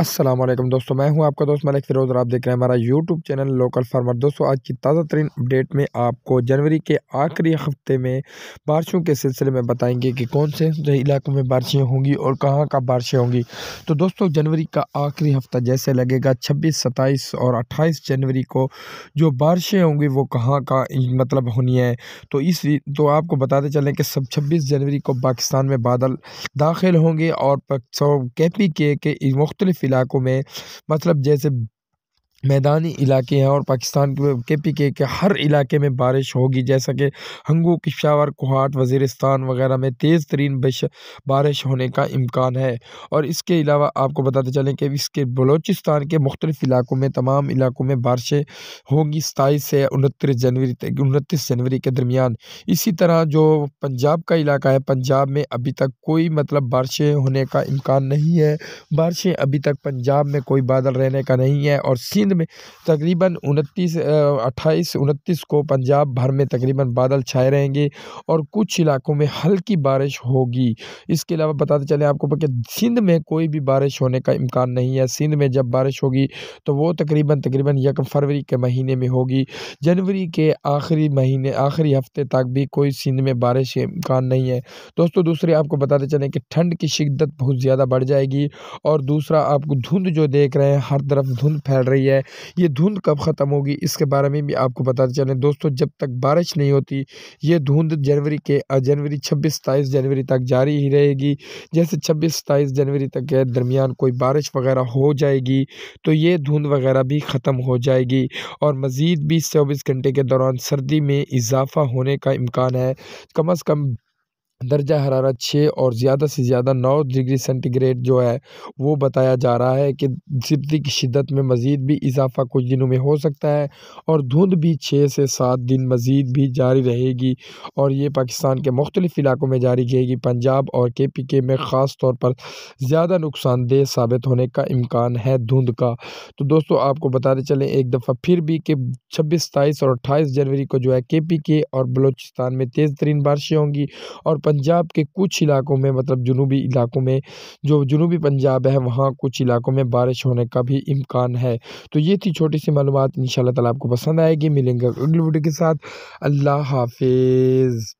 असलम दोस्तों मैं हूं आपका दोस्त मलिक फिरोज और आप देख रहे हैं हमारा यूट्यूब चैनल लोकल फार्मर दोस्तों आज की ताज़ा तरीन अपडेट में आपको जनवरी के आखिरी हफ्ते में बारिशों के सिलसिले में बताएंगे कि कौन से इलाकों में बारिशें होंगी और कहां का बारिशें होंगी तो दोस्तों जनवरी का आखिरी हफ्ता जैसे लगेगा छब्बीस सत्ताईस और अट्ठाईस जनवरी को जो बारिशें होंगी वो कहाँ का मतलब होनी है तो इस तो आपको बताते चलें कि सब छब्बीस जनवरी को पाकिस्तान में बादल दाखिल होंगे और कैपी के मुख्तलिफ इलाकों में मतलब जैसे मैदानी इलाके हैं और पाकिस्तान के पी के के हर इलाके में बारिश होगी जैसा कि हंगू किशावर कोहाट वजीरस्तान वगैरह में तेज़ तरीन बारिश होने का इम्कान है और इसके अलावा आपको बताते चलें कि इसके बलोचिस्तान के मुख्तलिफ इलाकों में तमाम इलाकों में बारिशें होंगी सताईस से उनतीस जनवरी तक उनतीस जनवरी के दरमियान इसी तरह जो पंजाब का इलाका है पंजाब में अभी तक कोई मतलब बारिशें होने का इम्कान नहीं है बारिशें अभी तक पंजाब में कोई बादल रहने का नहीं है और सिंध में तकरीबन उनतीस अट्ठाईस उनतीस को पंजाब भर में तकरीबन बादल छाए रहेंगे और कुछ इलाकों में हल्की बारिश होगी इसके अलावा बताते चले आपको कि सिंध में कोई भी बारिश होने का इम्कान नहीं है सिंध में जब बारिश होगी तो वो तकरीबन तकरीबन यक फरवरी के महीने में होगी जनवरी के आखिरी महीने आखिरी हफ्ते तक भी कोई सिंध में बारिश इम्कान नहीं है दोस्तों दूसरे आपको बताते चले कि ठंड की शिद्दत बहुत ज़्यादा बढ़ जाएगी और दूसरा आपको धुंध जो देख रहे हैं हर तरफ धुंध फैल रही है है ये धुंध कब ख़त्म होगी इसके बारे में भी आपको बताते चलें दोस्तों जब तक बारिश नहीं होती ये धुंध जनवरी के जनवरी छब्बीस सताईस जनवरी तक जारी ही रहेगी जैसे छब्बीस सताईस जनवरी तक के दरमियान कोई बारिश वगैरह हो जाएगी तो ये धुंध वगैरह भी ख़त्म हो जाएगी और मज़ीद बीस चौबीस घंटे के दौरान सर्दी में इजाफा होने का इम्कान है कम अज़ कम दर्जा हरारत छः और ज़्यादा से ज़्यादा नौ डिग्री सेंटीग्रेड जो है वो बताया जा रहा है कि सर्दी की शिदत में मज़ीद भी इजाफा कुछ दिनों में हो सकता है और धुंध भी छः से सात दिन मज़ीद भी जारी रहेगी और ये पाकिस्तान के मुख्तलिफ़ इलाकों में जारी रहेगी पंजाब और के पी के में ख़ास तौर पर ज़्यादा नुकसानदेह साबित होने का इम्कान है धुंध का तो दोस्तों आपको बताते चलें एक दफ़ा फिर भी कि छब्बीस सताईस और अट्ठाईस जनवरी को जो है के पी के और बलोचिस्तान में तेज़ तरीन बारिशें होंगी और पंजाब के कुछ इलाकों में मतलब जुनूबी इलाकों में जो जुनूबी पंजाब है वहाँ कुछ इलाकों में बारिश होने का भी इम्कान है तो ये थी छोटी सी मालूम इन तला आपको पसंद आएगी मिलेंगे अगली वीडियो के साथ अल्लाह हाफिज़